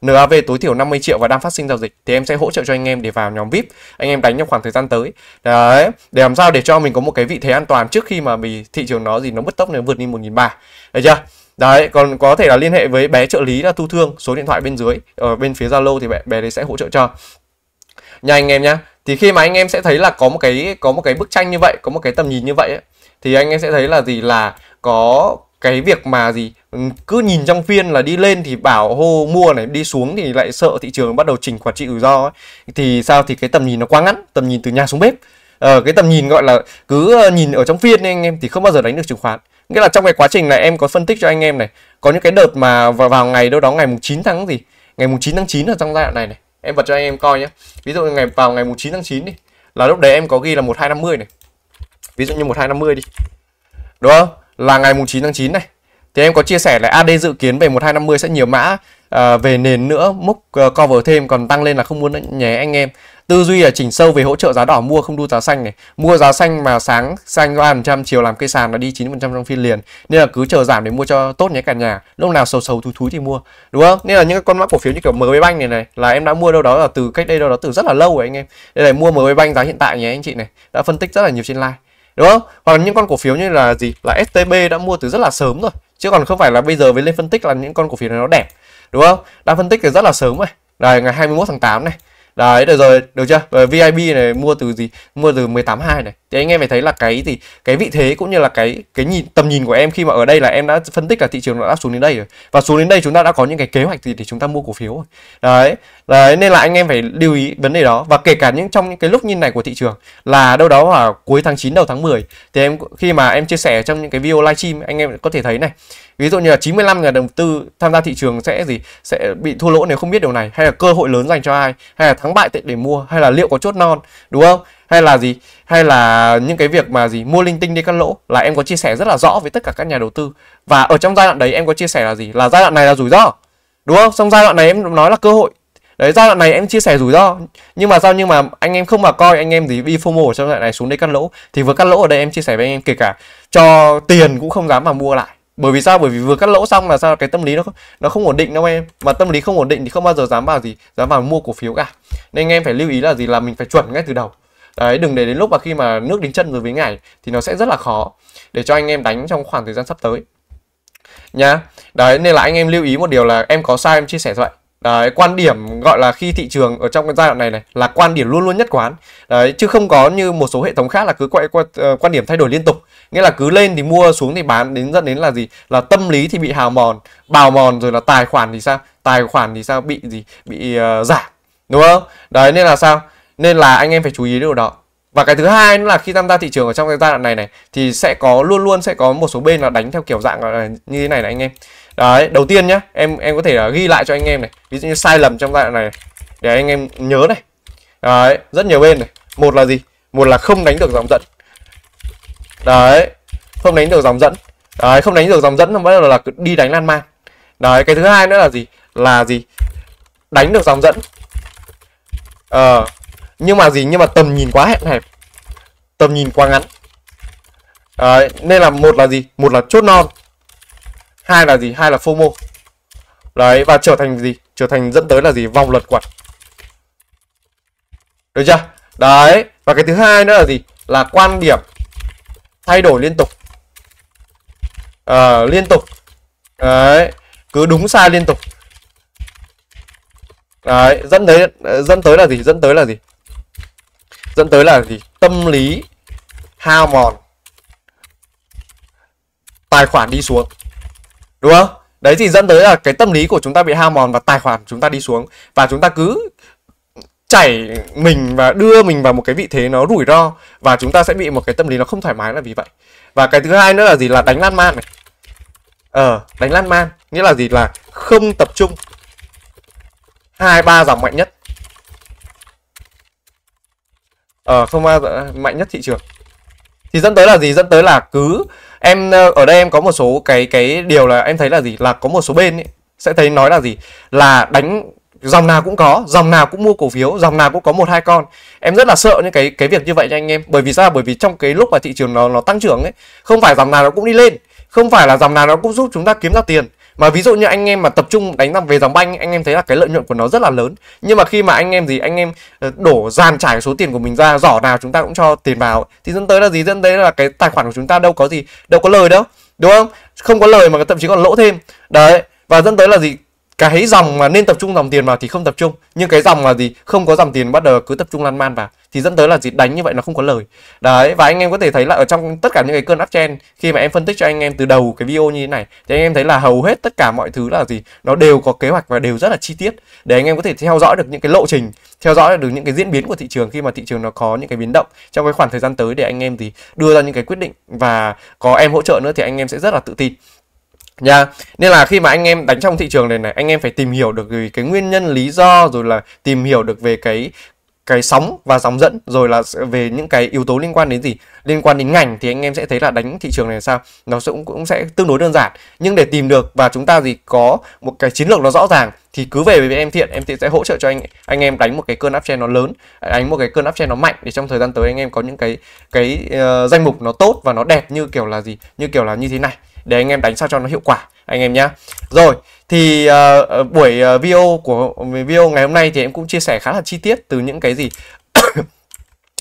NAV tối thiểu 50 triệu và đang phát sinh giao dịch thì em sẽ hỗ trợ cho anh em để vào nhóm VIP. Anh em đánh trong khoảng thời gian tới. Đấy, để làm sao để cho mình có một cái vị thế an toàn trước khi mà bị thị trường nó gì nó bứt tốc nó vượt đi 1.300. Được chưa? Đấy, còn có thể là liên hệ với bé trợ lý là thu Thương, số điện thoại bên dưới, ở ờ, bên phía Zalo thì bé, bé đấy sẽ hỗ trợ cho. Nha anh em nhá. Thì khi mà anh em sẽ thấy là có một cái có một cái bức tranh như vậy, có một cái tầm nhìn như vậy ấy, thì anh em sẽ thấy là gì là có cái việc mà gì ừ, cứ nhìn trong phiên là đi lên thì bảo hô mua này đi xuống thì lại sợ thị trường bắt đầu chỉnh quản trị rủi ro ấy. thì sao thì cái tầm nhìn nó quá ngắn tầm nhìn từ nhà xuống bếp ờ, cái tầm nhìn gọi là cứ ờ, nhìn ở trong phiên ấy, anh em thì không bao giờ đánh được chứng khoán nghĩa là trong cái quá trình này em có phân tích cho anh em này có những cái đợt mà vào, vào ngày đâu đó ngày mùng 9 tháng gì ngày mùng 9 tháng 9 ở trong giai đoạn này này em bật cho anh em coi nhé ví dụ ngày vào ngày mùng 9 tháng 9 đi là lúc đấy em có ghi là 1250 này ví dụ như 1250 đi đúng không là ngày mùng 9 tháng 9 này thì em có chia sẻ là AD dự kiến về 1250 sẽ nhiều mã à, về nền nữa mức uh, ờ, cover thêm còn tăng lên là không muốn nhé anh em tư duy là chỉnh sâu về hỗ trợ giá đỏ mua không đu giá xanh này mua giá xanh mà sáng xanh 3% chiều làm cây sàn nó đi 9% trong phiên liền nên là cứ chờ giảm để mua cho tốt nhé cả nhà lúc nào sầu sầu thúi thúi thì mua đúng không nên là những con mã cổ phiếu như kiểu MB Bank này này là em đã mua đâu đó là từ cách đây đâu đó từ rất là lâu rồi anh em đây là mua MB Bank giá hiện tại nhé anh chị này đã phân tích rất là nhiều trên live đúng không hoặc là những con cổ phiếu như là gì là STB đã mua từ rất là sớm rồi chứ còn không phải là bây giờ mới lên phân tích là những con cổ phiếu này nó đẹp đúng không đã phân tích từ rất là sớm rồi đây ngày 21 tháng 8 này đấy được rồi được chưa rồi VIB này mua từ gì mua từ 18 2 này thì anh em phải thấy là cái gì cái vị thế cũng như là cái cái nhìn tầm nhìn của em khi mà ở đây là em đã phân tích là thị trường đã xuống đến đây rồi và xuống đến đây chúng ta đã có những cái kế hoạch gì để chúng ta mua cổ phiếu rồi đấy đấy nên là anh em phải lưu ý vấn đề đó và kể cả những trong những cái lúc như này của thị trường là đâu đó vào cuối tháng 9 đầu tháng 10 thì em khi mà em chia sẻ trong những cái video live stream anh em có thể thấy này ví dụ như là 95 nhà đầu tư tham gia thị trường sẽ gì sẽ bị thua lỗ nếu không biết điều này hay là cơ hội lớn dành cho ai hay là thắng bại tệ để mua hay là liệu có chốt non đúng không hay là gì hay là những cái việc mà gì mua linh tinh đi cắt lỗ là em có chia sẻ rất là rõ với tất cả các nhà đầu tư và ở trong giai đoạn đấy em có chia sẻ là gì là giai đoạn này là rủi ro đúng không trong giai đoạn này em nói là cơ hội đấy giai đoạn này em chia sẻ rủi ro nhưng mà sao nhưng mà anh em không mà coi anh em gì đi fomo ở trong giai đoạn này xuống đây cắt lỗ thì vừa cắt lỗ ở đây em chia sẻ với anh em kể cả cho tiền cũng không dám mà mua lại bởi vì sao bởi vì vừa cắt lỗ xong là sao cái tâm lý nó không, nó không ổn định đâu em mà tâm lý không ổn định thì không bao giờ dám vào gì dám vào mua cổ phiếu cả nên anh em phải lưu ý là gì là mình phải chuẩn ngay từ đầu đấy đừng để đến lúc mà khi mà nước đến chân rồi với ngày thì nó sẽ rất là khó để cho anh em đánh trong khoảng thời gian sắp tới nhá đấy nên là anh em lưu ý một điều là em có sai em chia sẻ vậy Đấy, quan điểm gọi là khi thị trường ở trong cái giai đoạn này này là quan điểm luôn luôn nhất quán đấy chứ không có như một số hệ thống khác là cứ quay qua, ờ, quan điểm thay đổi liên tục nghĩa là cứ lên thì mua xuống thì bán đến dẫn đến là gì là tâm lý thì bị hào mòn bào mòn rồi là tài khoản thì sao tài khoản thì sao bị gì bị uh, ờ, giảm đúng không đấy nên là sao nên là anh em phải chú ý điều đó và cái thứ hai nữa là khi tham gia thị trường ở trong cái giai đoạn này này thì sẽ có luôn luôn sẽ có một số bên là đánh theo kiểu dạng là như thế này này anh em đấy đầu tiên nhá em em có thể ghi lại cho anh em này ví dụ như sai lầm trong giai đoạn này để anh em nhớ này đấy rất nhiều bên này một là gì một là không đánh được dòng dẫn đấy không đánh được dòng dẫn đấy không đánh được dòng dẫn nó đầu là đi đánh lan man đấy cái thứ hai nữa là gì là gì đánh được dòng dẫn ờ nhưng mà gì nhưng mà tầm nhìn quá hẹp hẹp tầm nhìn quá ngắn Đấy, nên là một là gì một là chốt non hai là gì hai là fomo đấy và trở thành gì trở thành dẫn tới là gì vòng lật quẩn được chưa đấy và cái thứ hai nữa là gì là quan điểm thay đổi liên tục à, liên tục đấy cứ đúng sai liên tục đấy dẫn tới dẫn tới là gì dẫn tới là gì dẫn tới là gì tâm lý hao mòn tài khoản đi xuống đúng không đấy thì dẫn tới là cái tâm lý của chúng ta bị hao mòn và tài khoản chúng ta đi xuống và chúng ta cứ chảy mình và đưa mình vào một cái vị thế nó rủi ro và chúng ta sẽ bị một cái tâm lý nó không thoải mái là vì vậy và cái thứ hai nữa là gì là đánh lan man này ờ đánh lan man nghĩa là gì là không tập trung hai ba dòng mạnh nhất ờ không bao mạnh nhất thị trường thì dẫn tới là gì dẫn tới là cứ em ờ, ở đây em có một số cái cái điều là em thấy là gì là có một số bên ấy, sẽ thấy nói là gì là đánh dòng nào cũng có dòng nào cũng mua cổ phiếu dòng nào cũng có một hai con em rất là sợ những cái cái việc như vậy nha anh em bởi vì sao bởi vì trong cái lúc mà thị trường nó nó tăng trưởng ấy không phải dòng nào nó cũng đi lên không phải là dòng nào nó cũng giúp chúng ta kiếm ra tiền mà ví dụ như anh em mà tập trung đánh về dòng banh anh em thấy là cái lợi nhuận của nó rất là lớn nhưng mà khi mà anh em gì anh em ờ, đổ dàn trải số tiền của mình ra giỏ nào chúng ta cũng cho tiền vào thì dẫn tới là gì dẫn tới là cái tài khoản của chúng ta đâu có gì đâu có lời đâu đúng không không có lời mà thậm chí còn lỗ thêm đấy và dẫn tới là gì cái dòng mà nên tập trung dòng tiền vào thì không tập trung nhưng cái dòng mà gì không có dòng tiền bắt đầu cứ tập trung lan man vào thì dẫn tới là gì đánh như vậy nó không có lời đấy và anh em có thể thấy là ở trong tất cả những cái cơn uptrend khi mà em phân tích cho anh em từ đầu cái video như thế này thì anh em thấy là hầu hết tất cả mọi thứ là gì nó đều có kế hoạch và đều rất là chi tiết để anh em có thể theo dõi được những cái lộ trình theo dõi được những cái diễn biến của thị trường khi mà thị trường nó có những cái biến động trong cái khoảng thời gian tới để anh em thì đưa ra những cái quyết định và có em hỗ trợ nữa thì anh em sẽ rất là tự tin nha yeah. nên là khi mà anh em đánh trong thị trường này này anh em phải tìm hiểu được về cái nguyên nhân lý do rồi là tìm hiểu được về cái cái sóng và sóng dẫn rồi là về những cái yếu tố liên quan đến gì liên quan đến ngành thì anh em sẽ thấy là đánh thị trường này sao nó cũng cũng sẽ tương đối đơn giản nhưng để tìm được và chúng ta gì có một cái chiến lược nó rõ ràng thì cứ về với em thiện em thiện sẽ hỗ trợ cho anh anh em đánh một cái cơn áp chen nó lớn đánh một cái cơn áp chen nó mạnh để trong thời gian tới anh em có những cái cái uh, danh mục nó tốt và nó đẹp như kiểu là gì như kiểu là như thế này để anh em đánh sao cho nó hiệu quả anh em nhé rồi thì uh, buổi uh, video của video ngày hôm nay thì em cũng chia sẻ khá là chi tiết từ những cái gì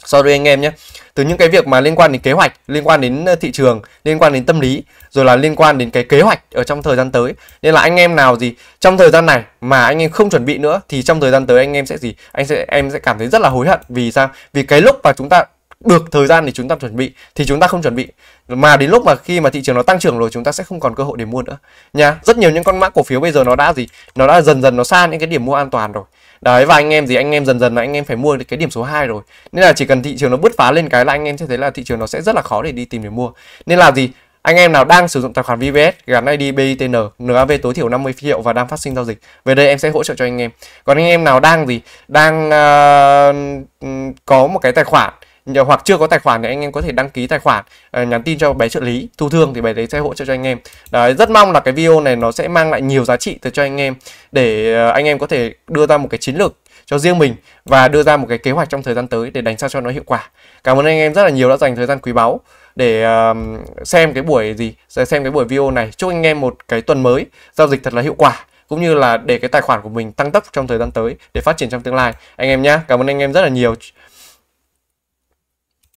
sorry anh em nhé từ những cái việc mà liên quan đến kế hoạch liên quan đến thị trường liên quan đến tâm lý rồi là liên quan đến cái kế hoạch ở trong thời gian tới nên là anh em nào gì trong thời gian này mà anh em không chuẩn bị nữa thì trong thời gian tới anh em sẽ gì anh sẽ em sẽ cảm thấy rất là hối hận vì sao vì cái lúc mà chúng ta được thời gian để chúng ta chuẩn bị thì chúng ta không chuẩn bị mà đến lúc mà khi mà thị trường nó tăng trưởng rồi chúng ta sẽ không còn cơ hội để mua nữa nha rất nhiều những con mã cổ phiếu bây giờ nó đã gì nó đã dần dần nó xa những cái điểm mua an toàn rồi đấy và anh em gì anh em dần dần là anh em phải mua cái điểm số 2 rồi nên là chỉ cần thị trường nó bứt phá lên cái là anh em sẽ thấy là thị trường nó sẽ rất là khó để đi tìm để mua nên là gì anh em nào đang sử dụng tài khoản VPS gắn ID BITN, NAV tối thiểu 50 triệu và đang phát sinh giao dịch. Về đây em sẽ hỗ trợ cho anh em. Còn anh em nào đang gì đang uh, có một cái tài khoản hoặc chưa có tài khoản thì anh em có thể đăng ký tài khoản ờ, nhắn tin cho bé trợ lý thu thương thì bé đấy sẽ hỗ trợ cho anh em đấy rất mong là cái video này nó sẽ mang lại nhiều giá trị tới cho anh em để ờ, anh em có thể đưa ra một cái chiến lược cho riêng mình và đưa ra một cái kế hoạch trong thời gian tới để đánh sao cho nó hiệu quả cảm ơn anh em rất là nhiều đã dành thời gian quý báu để xem cái buổi gì xem cái buổi video này chúc anh em một cái tuần mới giao dịch thật là hiệu quả cũng như là để cái tài khoản của mình tăng tốc trong thời gian tới để phát triển trong tương lai anh em nhé cảm ơn anh em rất là nhiều